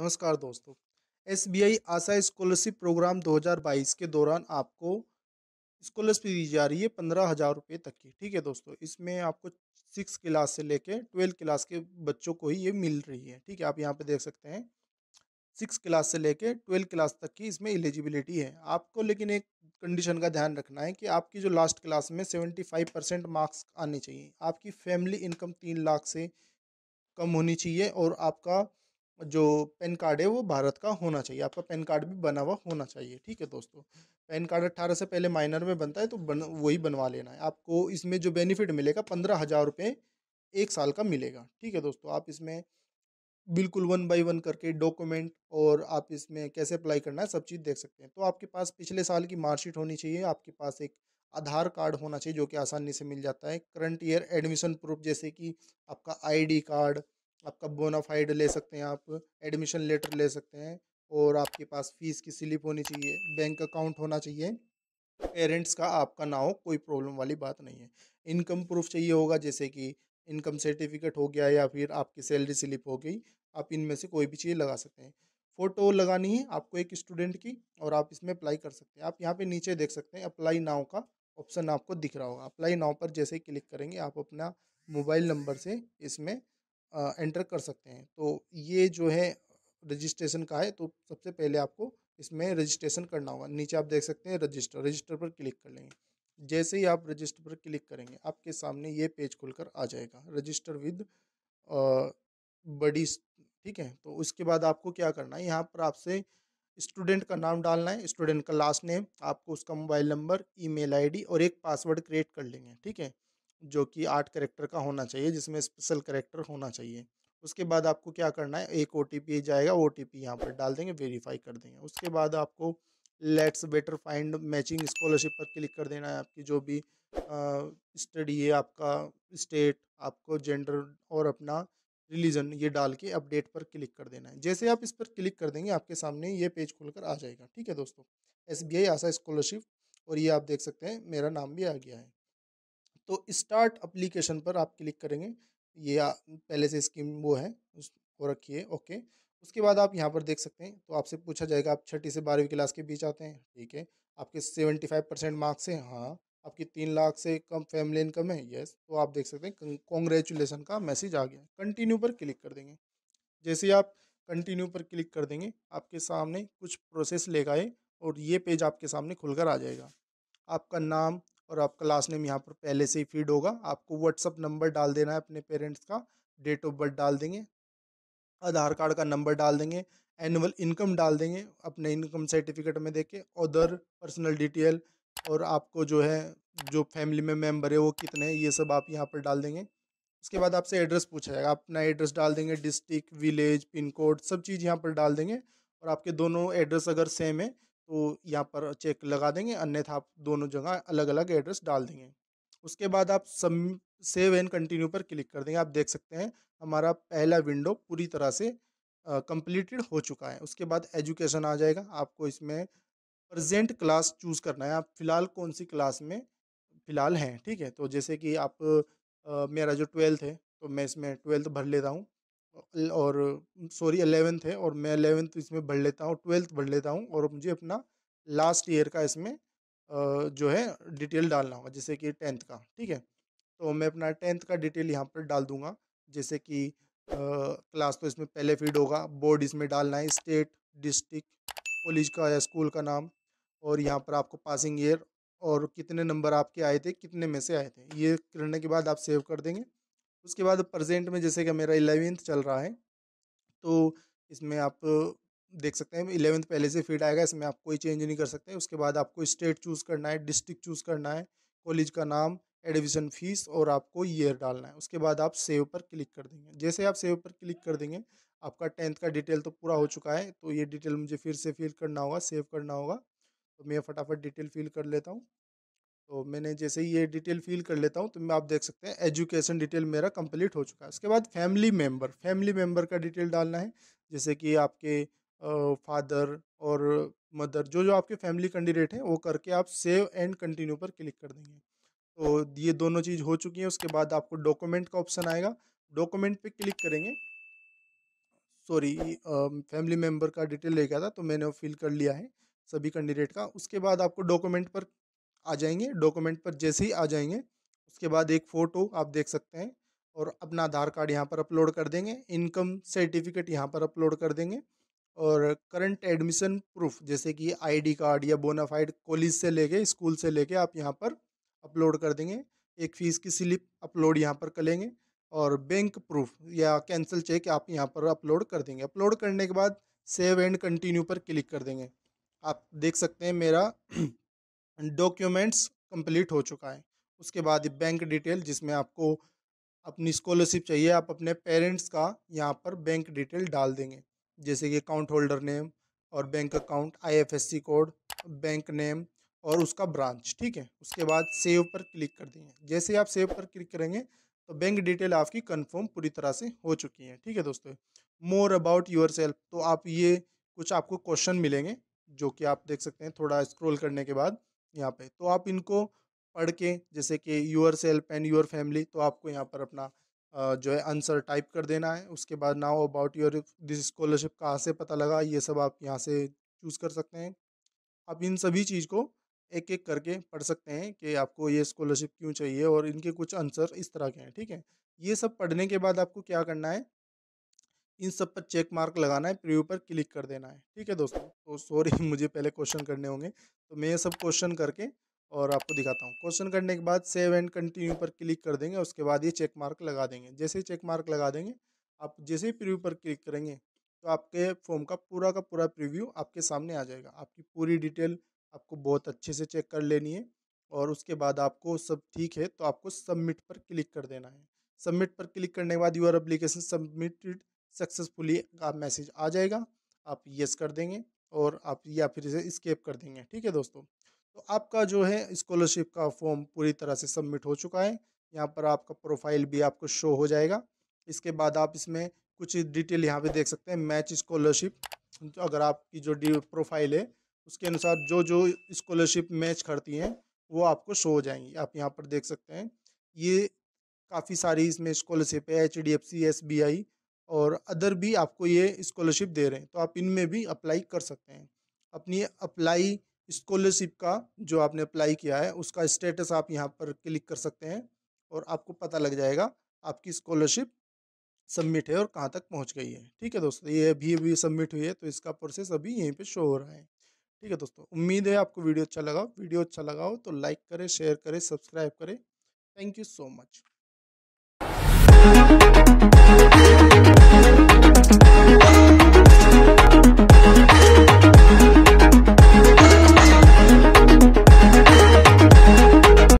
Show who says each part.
Speaker 1: नमस्कार दोस्तों S B I Asha scholarship program 2022 के दौरान आपको स्कॉलरशिप दी जा रही है पंद्रह हज़ार रुपये तक की ठीक है दोस्तों इसमें आपको सिक्स क्लास से लेके ट्वेल्थ क्लास के बच्चों को ही ये मिल रही है ठीक है आप यहाँ पे देख सकते हैं सिक्स क्लास से लेके ट्वेल्थ क्लास तक की इसमें एलिजिबिलिटी है आपको लेकिन एक कंडीशन का ध्यान रखना है कि आपकी जो लास्ट क्लास में सेवेंटी फाइव परसेंट मार्क्स आने चाहिए आपकी फैमिली इनकम तीन लाख से कम होनी चाहिए और आपका जो पैन कार्ड है वो भारत का होना चाहिए आपका पैन कार्ड भी बना हुआ होना चाहिए ठीक है दोस्तों पैन कार्ड अट्ठारह से पहले माइनर में बनता है तो बन वही बनवा लेना है आपको इसमें जो बेनिफिट मिलेगा पंद्रह हज़ार रुपये एक साल का मिलेगा ठीक है दोस्तों आप इसमें बिल्कुल वन बाई वन करके डॉक्यूमेंट और आप इसमें कैसे अप्लाई करना है सब चीज़ देख सकते हैं तो आपके पास पिछले साल की मार्कशीट होनी चाहिए आपके पास एक आधार कार्ड होना चाहिए जो कि आसानी से मिल जाता है करंट ईयर एडमिशन प्रूफ जैसे कि आपका आईडी कार्ड आपका बोनाफाइड ले सकते हैं आप एडमिशन लेटर ले सकते हैं और आपके पास फीस की स्लिप होनी चाहिए बैंक अकाउंट होना चाहिए पेरेंट्स का आपका ना हो कोई प्रॉब्लम वाली बात नहीं है इनकम प्रूफ चाहिए होगा जैसे कि इनकम सर्टिफिकेट हो गया या फिर आपकी सैलरी स्लिप हो गई आप इनमें से कोई भी चीज़ लगा सकते हैं फ़ोटो लगानी है आपको एक स्टूडेंट की और आप इसमें अप्लाई कर सकते हैं आप यहाँ पे नीचे देख सकते हैं अप्लाई नाव का ऑप्शन आपको दिख रहा होगा अप्लाई नाव पर जैसे ही क्लिक करेंगे आप अपना मोबाइल नंबर से इसमें एंटर कर सकते हैं तो ये जो है रजिस्ट्रेशन का है तो सबसे पहले आपको इसमें रजिस्ट्रेशन करना होगा नीचे आप देख सकते हैं रजिस्टर रजिस्टर पर क्लिक कर लेंगे जैसे ही आप रजिस्टर पर क्लिक करेंगे आपके सामने ये पेज खुलकर आ जाएगा रजिस्टर विद बडी ठीक है तो उसके बाद आपको क्या करना है यहाँ पर आपसे स्टूडेंट का नाम डालना है स्टूडेंट का लास्ट नेम आपको उसका मोबाइल नंबर ईमेल आईडी और एक पासवर्ड क्रिएट कर लेंगे ठीक है जो कि आठ करेक्टर का होना चाहिए जिसमें स्पेशल करेक्टर होना चाहिए उसके बाद आपको क्या करना है एक ओ टी जाएगा ओ टी पी यहाँ पर डाल देंगे वेरीफाई कर देंगे उसके बाद आपको let's better find matching scholarship पर क्लिक कर देना है आपकी जो भी स्टडी है आपका स्टेट आपको जेंडर और अपना रिलीजन ये डाल के अपडेट पर क्लिक कर देना है जैसे आप इस पर क्लिक कर देंगे आपके सामने ये पेज खुलकर आ जाएगा ठीक है दोस्तों एस बी आशा स्कॉलरशिप और ये आप देख सकते हैं मेरा नाम भी आ गया है तो स्टार्ट अप्लीकेशन पर आप क्लिक करेंगे ये पहले से स्कीम वो है उसको रखिए ओके उसके बाद आप यहाँ पर देख सकते हैं तो आपसे पूछा जाएगा आप छठी से बारहवीं क्लास के बीच आते हैं ठीक है आपके सेवेंटी फाइव परसेंट मार्क्स हैं हाँ आपकी तीन लाख से कम फैमिली इनकम है येस तो आप देख सकते हैं कॉन्ग्रेचुलेसन का मैसेज आ गया कंटिन्यू पर क्लिक कर देंगे जैसे ही आप कंटिन्यू पर क्लिक कर देंगे आपके सामने कुछ प्रोसेस लेगा और ये पेज आपके सामने खुलकर आ जाएगा आपका नाम और आपका लास्ट नेम यहाँ पर पहले से ही फीड होगा आपको व्हाट्सअप नंबर डाल देना है अपने पेरेंट्स का डेट ऑफ बर्थ डाल देंगे आधार कार्ड का नंबर डाल देंगे एनुअल इनकम डाल देंगे अपने इनकम सर्टिफिकेट में देके अदर पर्सनल डिटेल और आपको जो है जो फैमिली में मेम्बर है वो कितने हैं ये सब आप यहाँ पर डाल देंगे उसके बाद आपसे एड्रेस पूछा जाएगा आप अपना एड्रेस डाल देंगे डिस्ट्रिक्ट विलेज पिन कोड सब चीज़ यहाँ पर डाल देंगे और आपके दोनों एड्रेस अगर सेम है तो यहाँ पर चेक लगा देंगे अन्यथा आप दोनों जगह अलग अलग एड्रेस डाल देंगे उसके बाद आप सब सेव एंड कंटिन्यू पर क्लिक कर देंगे आप देख सकते हैं हमारा पहला विंडो पूरी तरह से कंप्लीटेड हो चुका है उसके बाद एजुकेशन आ जाएगा आपको इसमें प्रजेंट क्लास चूज़ करना है आप फ़िलहाल कौन सी क्लास में फ़िलहाल हैं ठीक है तो जैसे कि आप आ, मेरा जो ट्वेल्थ है तो मैं इसमें ट्वेल्थ भर लेता हूँ और सॉरी अलेवेंथ है और मैं अलेवेंथ इसमें भर लेता हूँ ट्वेल्थ भर लेता हूँ और मुझे अपना लास्ट ईयर का इसमें जो है डिटेल डालना होगा जैसे कि टेंथ का ठीक है तो मैं अपना टेंथ का डिटेल यहाँ पर डाल दूंगा जैसे कि क्लास तो इसमें पहले फीड होगा बोर्ड इसमें डालना है स्टेट डिस्ट्रिक्ट कॉलेज का या स्कूल का नाम और यहाँ पर आपको पासिंग ईयर और कितने नंबर आपके आए थे कितने में से आए थे ये करने के बाद आप सेव कर देंगे उसके बाद प्रजेंट में जैसे कि मेरा इलेवेंथ चल रहा है तो इसमें आप देख सकते हैं इलेवेंथ पहले से फीड आएगा इसमें आप कोई चेंज नहीं कर सकते उसके बाद आपको स्टेट चूज़ करना है डिस्ट्रिक्ट चूज़ करना है कॉलेज का नाम एडमिशन फ़ीस और आपको ईयर डालना है उसके बाद आप सेव पर क्लिक कर देंगे जैसे आप सेव पर क्लिक कर देंगे आपका टेंथ का डिटेल तो पूरा हो चुका है तो ये डिटेल मुझे फिर से फिल करना होगा सेव करना होगा तो मैं फटाफट डिटेल फिल कर लेता हूँ तो मैंने जैसे ही ये डिटेल फिल कर लेता हूँ तो मैं आप देख सकते हैं एजुकेशन डिटेल मेरा कंप्लीट हो चुका है उसके बाद फैमिली मेम्बर फैमिली मेम्बर का डिटेल डालना है जैसे कि आपके फादर और मदर जो जो आपके फैमिली कैंडिडेट हैं वो करके आप सेव एंड कंटिन्यू पर क्लिक कर देंगे तो ये दोनों चीज़ हो चुकी है उसके बाद आपको डॉक्यूमेंट का ऑप्शन आएगा डॉक्यूमेंट पे क्लिक करेंगे सॉरी फैमिली मेम्बर का डिटेल ले गया था तो मैंने वो फिल कर लिया है सभी कैंडिडेट का उसके बाद आपको डॉक्यूमेंट पर आ जाएंगे डॉक्यूमेंट पर जैसे ही आ जाएंगे उसके बाद एक फ़ोटो आप देख सकते हैं और अपना आधार कार्ड यहाँ पर अपलोड कर देंगे इनकम सर्टिफिकेट यहाँ पर अपलोड कर देंगे और करंट एडमिशन प्रूफ जैसे कि आईडी कार्ड या बोनाफाइड कॉलेज से लेके स्कूल से लेके आप यहाँ पर अपलोड कर देंगे एक फ़ीस की स्लिप अपलोड यहाँ पर करेंगे और बैंक प्रूफ या कैंसिल चेक आप यहाँ पर अपलोड कर देंगे अपलोड करने के बाद सेव एंड कंटिन्यू पर क्लिक कर देंगे आप देख सकते हैं मेरा डॉक्यूमेंट्स कंप्लीट हो चुका है उसके बाद बैंक डिटेल जिसमें आपको अपनी स्कॉलरशिप चाहिए आप अपने पेरेंट्स का यहाँ पर बैंक डिटेल डाल देंगे जैसे कि अकाउंट होल्डर नेम और bank account IFSC code bank name और उसका ब्रांच ठीक है उसके बाद सेव पर क्लिक कर देंगे जैसे आप सेव पर क्लिक करेंगे तो बैंक डिटेल आपकी कंफर्म पूरी तरह से हो चुकी है ठीक है दोस्तों मोर अबाउट योर तो आप ये कुछ आपको क्वेश्चन मिलेंगे जो कि आप देख सकते हैं थोड़ा स्क्रॉल करने के बाद यहाँ पे तो आप इनको पढ़ के जैसे कि yourself and your family तो आपको यहाँ पर अपना जो है आंसर टाइप कर देना है उसके बाद now about your this scholarship कहाँ से पता लगा ये सब आप यहाँ से चूज़ कर सकते हैं आप इन सभी चीज़ को एक एक करके पढ़ सकते हैं कि आपको ये स्कॉलरशिप क्यों चाहिए और इनके कुछ आंसर इस तरह के हैं ठीक है ये सब पढ़ने के बाद आपको क्या करना है इन सब पर चेक मार्क लगाना है प्रीव्यू पर क्लिक कर देना है ठीक है दोस्तों तो सॉरी मुझे पहले क्वेश्चन करने होंगे तो मैं ये सब क्वेश्चन करके और आपको दिखाता हूँ क्वेश्चन करने के बाद सेव एंड कंटिन्यू पर क्लिक कर देंगे उसके बाद ये चेक मार्क लगा देंगे जैसे ही चेक मार्क लगा देंगे आप जैसे ही प्रीव्यू पर क्लिक करेंगे तो आपके फॉर्म का पूरा का पूरा प्रिव्यू आपके सामने आ जाएगा आपकी पूरी डिटेल आपको बहुत अच्छे से चेक कर लेनी है और उसके बाद आपको सब ठीक है तो आपको सबमिट पर क्लिक कर देना है सबमिट पर क्लिक करने के बाद यूर एप्लीकेशन सबमिटेड सक्सेसफुली का मैसेज आ जाएगा आप येस कर देंगे और आप या फिर इसे स्केप कर देंगे ठीक है दोस्तों तो आपका जो है स्कॉलरशिप का फॉर्म पूरी तरह से सबमिट हो चुका है यहाँ पर आपका प्रोफाइल भी आपको शो हो जाएगा इसके बाद आप इसमें कुछ डिटेल यहाँ पे देख सकते हैं मैच स्कॉलरशिप अगर आपकी जो प्रोफाइल है उसके अनुसार जो जो स्कॉलरशिप मैच करती हैं वो आपको शो हो जाएंगी आप यहाँ पर देख सकते हैं ये काफ़ी सारी इसमें स्कॉलरशिप है H D F C S B I और अदर भी आपको ये स्कॉलरशिप दे रहे हैं तो आप इनमें भी अप्लाई कर सकते हैं अपनी अप्लाई स्कॉलरशिप का जो आपने अप्लाई किया है उसका स्टेटस आप यहाँ पर क्लिक कर सकते हैं और आपको पता लग जाएगा आपकी स्कॉलरशिप सबमिट है और कहाँ तक पहुँच गई है ठीक है दोस्तों ये अभी अभी सबमिट हुई है तो इसका प्रोसेस अभी यहीं पे शो हो रहा है ठीक है दोस्तों उम्मीद है आपको वीडियो अच्छा लगा वीडियो अच्छा लगा हो तो लाइक करें शेयर करें सब्सक्राइब करें thank you so much Thank you.